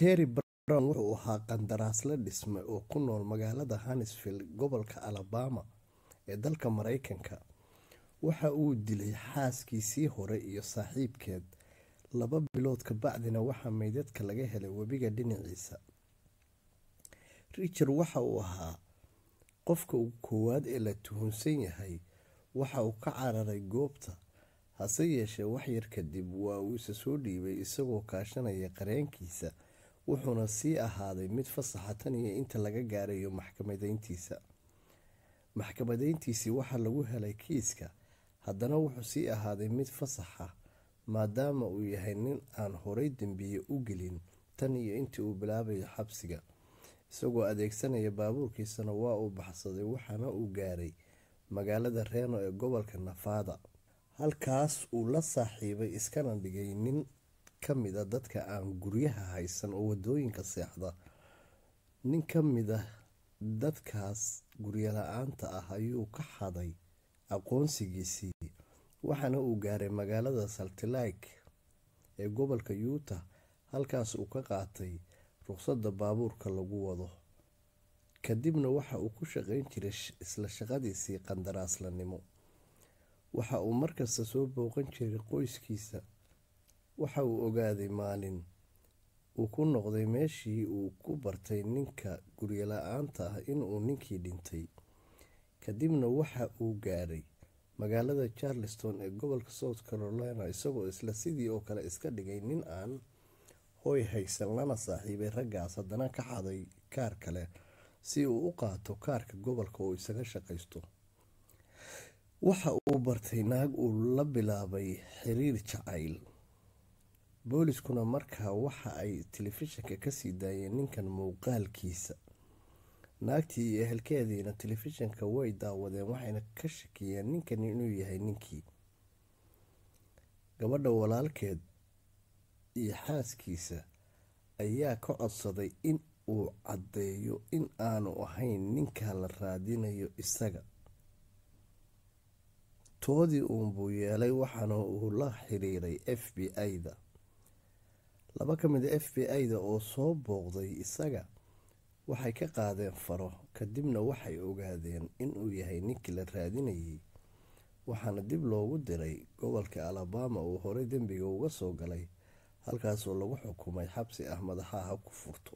jerry brown wuxuu ahaa qandaraasle dhisme oo ku nool magaalada huntsville gobolka alabama ee dalka maraykanka waxa uu dilay xaaskiisii hore iyo saaxiibkeed laba bilood kabacdina waxaa meydadka laga helay webiga dhinaciisa richard waxa uu ahaa qofka uu koowaad ee la tuhunsan yahay waxa uu ka cararay goobta hase yeeshee waxyar kadib waa uu isa soo dhiibay isagoo kaashanaya qareenkiisa wuxuuna sii ahaaday mid fasaxa tan iyo inta laga gaarayo maxkamadeyntiisa maxkamadeyntiisii waxaa lagu helay kiiska haddana wuxuu sii ahaaday mid fasaxa maadaama uu yahay nin aan horay dembiye u gelin tan iyo intii uu bilaabayo xabsiga isagoo adeegsanaya baabuurkiisana waa uu baxsaday waxaana uu gaaray magaalada reeno ee gobolka nafaada halkaas uu la saaxiibay iskana dhigay nin ka mid a ah dadka aan guryaha haysan oo wadooyinka seexda nin ka mid ah dadkaas guryola-aanta ah ayuu ka xaday aqoonsigiisii waxaana uu gaaray magaalada saltilake ee gobolka yuutah halkaas uu ka qaatay ruqsadda baabuurka lagu wado kadibna waxa uu ku shaqayn jiray isla shaqadiisii qandaraaslanimo waxa uu markasta soo booqan jiray qoyskiisa waxa uu ogaaday maalin uu ku noqday meeshii uu ku bartay ninka guryola-aanta ah inuu ninkii dhintay kadibna waxa uu gaadhay magaalada charleston ee gobolka south carolina isagoo isla sidii oo kale iska dhigay nin aan hooy haysan lana saaxiibay raggaas haddana ka xaday kaar kale si uu u qaato kaarka gobolka oo isaga shaqaysto waxa uu bartay naag uu la bilaabay xiriir jacayl booliskuna markaa waxa ay telefishinka kasii daayeen ninkan muuqaalkiisa naagtii iyo ehelkeediina telefishinka way daawadeen waxayna ka shakiyeen ninkan inuu yahay ninkii gabadha walaalkeed iyo xaaskiisa ayaa ka codsaday in uu caddeeyo in aanu ahayn ninka la raadinayo isaga toodii uunbuu yeelay waxaana uu la xiriiray f b i-da laba ka mid a ah f b i-da oo soo booqday isaga waxay ka qaadeen faro kadibna waxay ogaadeen inuu yahay ninkii la raadinayay waxaana dib loogu diray gobolka alabama uu horey dembiga uga soo galay halkaasoo lagu xukumay xabsi ah madaxaha ku furto